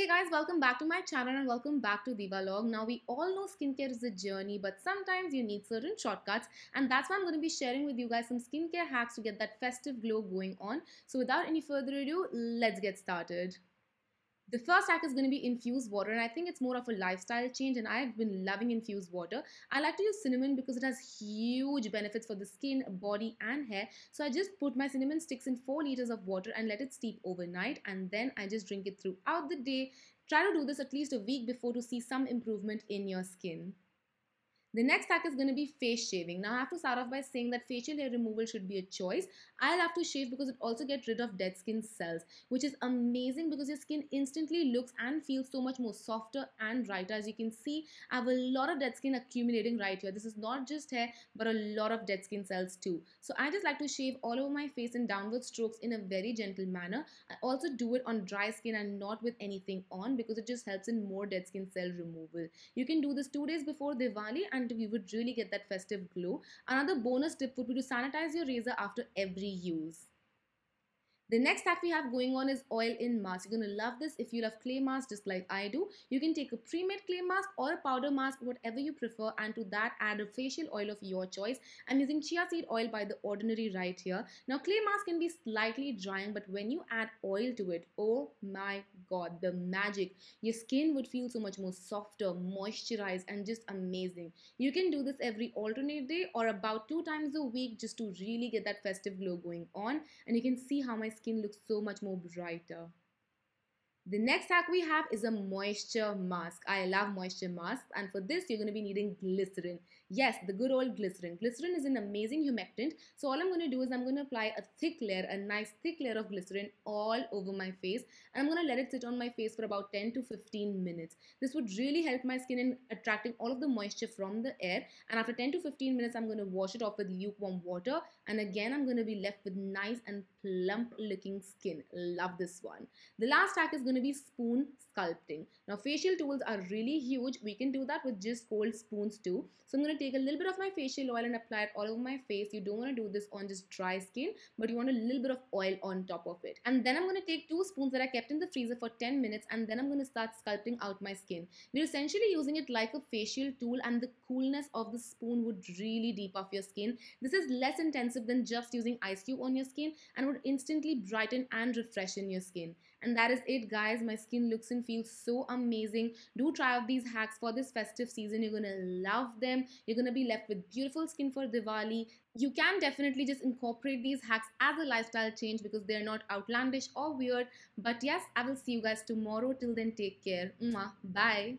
Hey guys, welcome back to my channel and welcome back to Divalog. Now we all know skincare is a journey, but sometimes you need certain shortcuts and that's why I'm going to be sharing with you guys some skincare hacks to get that festive glow going on. So without any further ado, let's get started the first hack is going to be infused water, and I think it's more of a lifestyle change. And I've been loving infused water. I like to use cinnamon because it has huge benefits for the skin, body, and hair. So I just put my cinnamon sticks in 4 liters of water and let it steep overnight, and then I just drink it throughout the day. Try to do this at least a week before to see some improvement in your skin. The next hack is going to be face shaving. Now, I have to start off by saying that facial hair removal should be a choice. I'll have to shave because it also gets rid of dead skin cells, which is amazing because your skin instantly looks and feels so much more softer and brighter. As you can see, I have a lot of dead skin accumulating right here. This is not just hair, but a lot of dead skin cells too. So I just like to shave all over my face in downward strokes in a very gentle manner. I also do it on dry skin and not with anything on because it just helps in more dead skin cell removal. You can do this two days before Diwali and alternative, you would really get that festive glow. Another bonus tip would be to sanitize your razor after every use. The next hack we have going on is oil in mask. You're going to love this if you love clay mask just like I do. You can take a pre-made clay mask or a powder mask, whatever you prefer and to that add a facial oil of your choice. I'm using chia seed oil by The Ordinary right here. Now clay mask can be slightly drying but when you add oil to it, oh my god, the magic. Your skin would feel so much more softer, moisturized and just amazing. You can do this every alternate day or about two times a week just to really get that festive glow going on and you can see how my skin looks so much more brighter. The next hack we have is a moisture mask. I love moisture masks and for this you're going to be needing glycerin. Yes, the good old glycerin. Glycerin is an amazing humectant. So all I'm going to do is I'm going to apply a thick layer, a nice thick layer of glycerin all over my face. And I'm going to let it sit on my face for about 10 to 15 minutes. This would really help my skin in attracting all of the moisture from the air. And after 10 to 15 minutes, I'm going to wash it off with lukewarm water. And again, I'm going to be left with nice and plump looking skin. Love this one. The last hack is going to be spoon sculpting. Now facial tools are really huge. We can do that with just cold spoons too. So I'm going to take a little bit of my facial oil and apply it all over my face. You don't want to do this on just dry skin, but you want a little bit of oil on top of it. And then I'm going to take two spoons that I kept in the freezer for 10 minutes and then I'm going to start sculpting out my skin. We're essentially using it like a facial tool and the coolness of the spoon would really deep off your skin. This is less intensive than just using ice cube on your skin and would instantly brighten and refreshen your skin. And that is it guys. My skin looks and feels so amazing. Do try out these hacks for this festive season. You're going to love them. You're going to be left with beautiful skin for Diwali. You can definitely just incorporate these hacks as a lifestyle change because they're not outlandish or weird. But yes, I will see you guys tomorrow. Till then, take care. Bye.